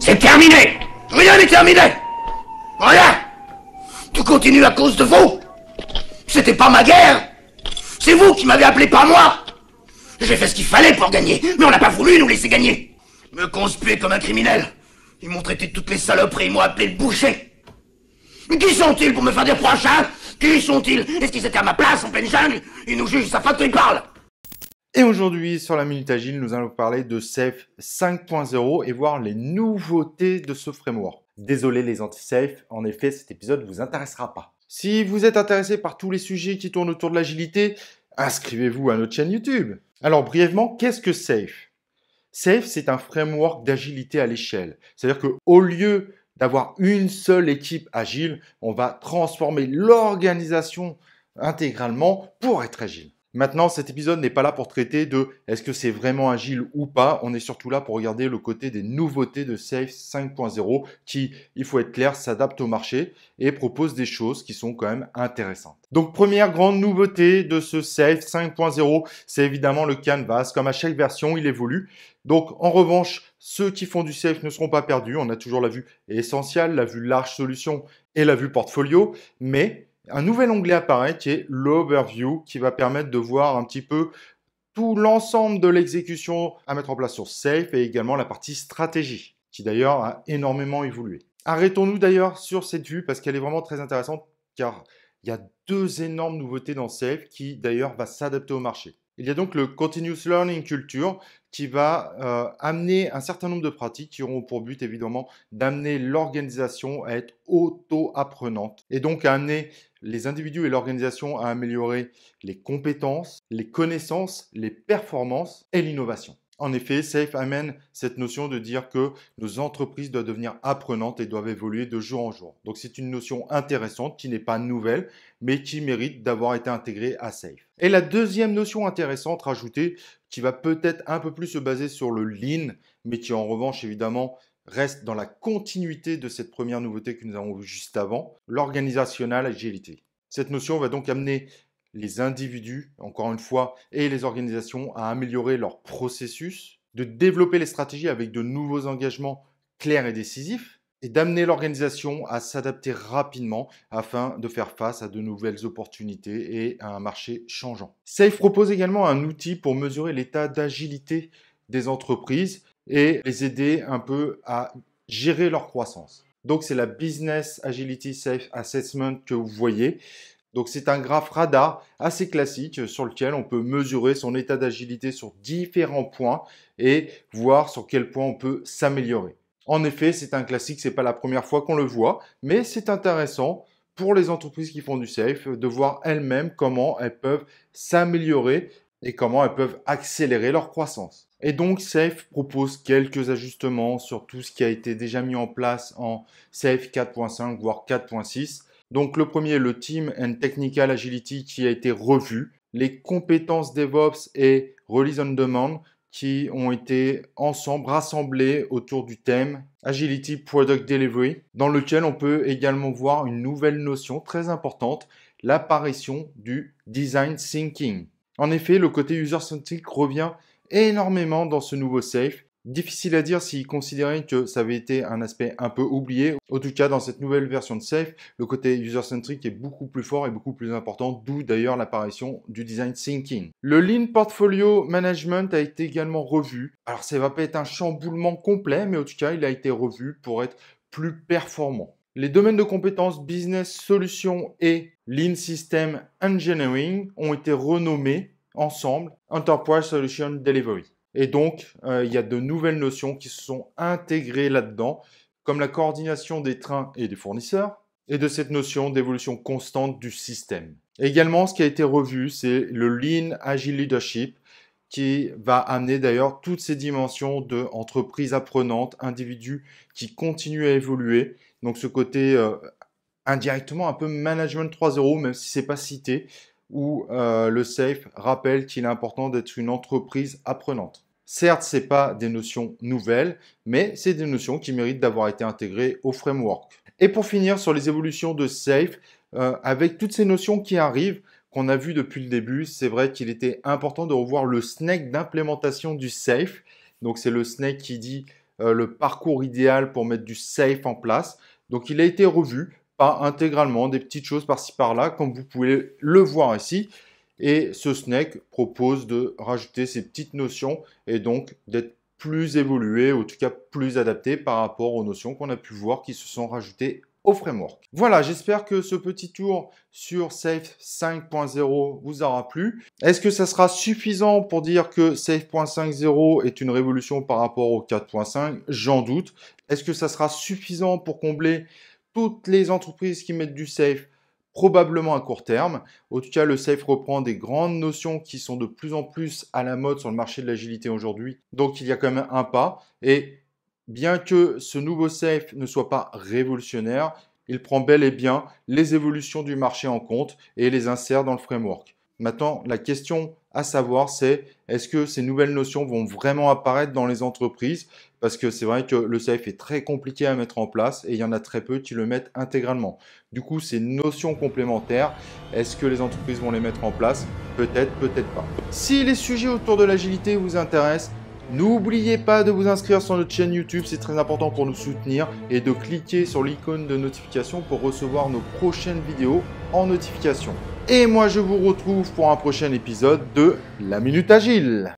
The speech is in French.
C'est terminé Rien n'est terminé Rien Tout continue à cause de vous C'était pas ma guerre C'est vous qui m'avez appelé, pas moi J'ai fait ce qu'il fallait pour gagner, mais on n'a pas voulu nous laisser gagner Me conspuer comme un criminel Ils m'ont traité de toutes les saloperies, ils m'ont appelé le boucher Mais qui sont-ils pour me faire des prochains Qui sont-ils Est-ce qu'ils étaient à ma place en pleine jungle Ils nous jugent, ça fait de parle parlent et aujourd'hui, sur la Minute Agile, nous allons parler de Safe 5.0 et voir les nouveautés de ce framework. Désolé les anti-safe, en effet, cet épisode ne vous intéressera pas. Si vous êtes intéressé par tous les sujets qui tournent autour de l'agilité, inscrivez-vous à notre chaîne YouTube. Alors brièvement, qu'est-ce que Safe Safe, c'est un framework d'agilité à l'échelle. C'est-à-dire qu'au lieu d'avoir une seule équipe agile, on va transformer l'organisation intégralement pour être agile. Maintenant, cet épisode n'est pas là pour traiter de est-ce que c'est vraiment agile ou pas. On est surtout là pour regarder le côté des nouveautés de Safe 5.0 qui, il faut être clair, s'adapte au marché et propose des choses qui sont quand même intéressantes. Donc, première grande nouveauté de ce Safe 5.0, c'est évidemment le canvas. Comme à chaque version, il évolue. Donc, en revanche, ceux qui font du safe ne seront pas perdus. On a toujours la vue essentielle, la vue large solution et la vue portfolio. Mais un nouvel onglet apparaît qui est l'Overview, qui va permettre de voir un petit peu tout l'ensemble de l'exécution à mettre en place sur Safe et également la partie stratégie, qui d'ailleurs a énormément évolué. Arrêtons-nous d'ailleurs sur cette vue parce qu'elle est vraiment très intéressante car il y a deux énormes nouveautés dans Safe qui d'ailleurs va s'adapter au marché. Il y a donc le Continuous Learning Culture qui va euh, amener un certain nombre de pratiques qui auront pour but évidemment d'amener l'organisation à être auto-apprenante et donc à amener les individus et l'organisation à améliorer les compétences, les connaissances, les performances et l'innovation. En effet, SAFE amène cette notion de dire que nos entreprises doivent devenir apprenantes et doivent évoluer de jour en jour. Donc c'est une notion intéressante qui n'est pas nouvelle, mais qui mérite d'avoir été intégrée à SAFE. Et la deuxième notion intéressante rajoutée, qui va peut-être un peu plus se baser sur le lean, mais qui en revanche évidemment reste dans la continuité de cette première nouveauté que nous avons vue juste avant, l'organisationnal agilité. Cette notion va donc amener les individus, encore une fois, et les organisations à améliorer leur processus, de développer les stratégies avec de nouveaux engagements clairs et décisifs, et d'amener l'organisation à s'adapter rapidement afin de faire face à de nouvelles opportunités et à un marché changeant. SAFE propose également un outil pour mesurer l'état d'agilité des entreprises et les aider un peu à gérer leur croissance. Donc c'est la Business Agility Safe Assessment que vous voyez. Donc c'est un graphe radar assez classique euh, sur lequel on peut mesurer son état d'agilité sur différents points et voir sur quel point on peut s'améliorer. En effet, c'est un classique, c'est pas la première fois qu'on le voit, mais c'est intéressant pour les entreprises qui font du safe euh, de voir elles-mêmes comment elles peuvent s'améliorer et comment elles peuvent accélérer leur croissance. Et donc Safe propose quelques ajustements sur tout ce qui a été déjà mis en place en Safe 4.5 voire 4.6 donc le premier, le Team and Technical Agility qui a été revu, les compétences DevOps et Release on Demand qui ont été ensemble rassemblés autour du thème Agility Product Delivery, dans lequel on peut également voir une nouvelle notion très importante, l'apparition du design thinking. En effet, le côté user-centric revient énormément dans ce nouveau safe Difficile à dire s'ils considéraient que ça avait été un aspect un peu oublié. En tout cas, dans cette nouvelle version de Safe, le côté user-centric est beaucoup plus fort et beaucoup plus important, d'où d'ailleurs l'apparition du design thinking. Le Lean Portfolio Management a été également revu. Alors, ça va pas être un chamboulement complet, mais en tout cas, il a été revu pour être plus performant. Les domaines de compétences business solutions et Lean System Engineering ont été renommés ensemble Enterprise Solution Delivery. Et donc, euh, il y a de nouvelles notions qui se sont intégrées là-dedans, comme la coordination des trains et des fournisseurs, et de cette notion d'évolution constante du système. Également, ce qui a été revu, c'est le Lean Agile Leadership, qui va amener d'ailleurs toutes ces dimensions d'entreprise apprenante, individu qui continue à évoluer. Donc ce côté euh, indirectement un peu management 3.0, même si c'est pas cité, où euh, le SAFE rappelle qu'il est important d'être une entreprise apprenante. Certes, ce n'est pas des notions nouvelles, mais c'est des notions qui méritent d'avoir été intégrées au framework. Et pour finir sur les évolutions de Safe, euh, avec toutes ces notions qui arrivent, qu'on a vues depuis le début, c'est vrai qu'il était important de revoir le snake d'implémentation du Safe. Donc c'est le snake qui dit euh, le parcours idéal pour mettre du Safe en place. Donc il a été revu, pas intégralement, des petites choses par-ci par-là, comme vous pouvez le voir ici. Et ce snack propose de rajouter ces petites notions et donc d'être plus évolué, ou en tout cas plus adapté par rapport aux notions qu'on a pu voir qui se sont rajoutées au framework. Voilà, j'espère que ce petit tour sur Safe 5.0 vous aura plu. Est-ce que ça sera suffisant pour dire que Safe.50 est une révolution par rapport au 4.5 J'en doute. Est-ce que ça sera suffisant pour combler toutes les entreprises qui mettent du Safe probablement à court terme. En tout cas, le safe reprend des grandes notions qui sont de plus en plus à la mode sur le marché de l'agilité aujourd'hui. Donc il y a quand même un pas. Et bien que ce nouveau safe ne soit pas révolutionnaire, il prend bel et bien les évolutions du marché en compte et les insère dans le framework. Maintenant, la question à savoir, c'est est-ce que ces nouvelles notions vont vraiment apparaître dans les entreprises Parce que c'est vrai que le SAFE est très compliqué à mettre en place et il y en a très peu qui le mettent intégralement. Du coup, ces notions complémentaires, est-ce que les entreprises vont les mettre en place Peut-être, peut-être pas. Si les sujets autour de l'agilité vous intéressent, N'oubliez pas de vous inscrire sur notre chaîne YouTube, c'est très important pour nous soutenir, et de cliquer sur l'icône de notification pour recevoir nos prochaines vidéos en notification. Et moi, je vous retrouve pour un prochain épisode de La Minute Agile.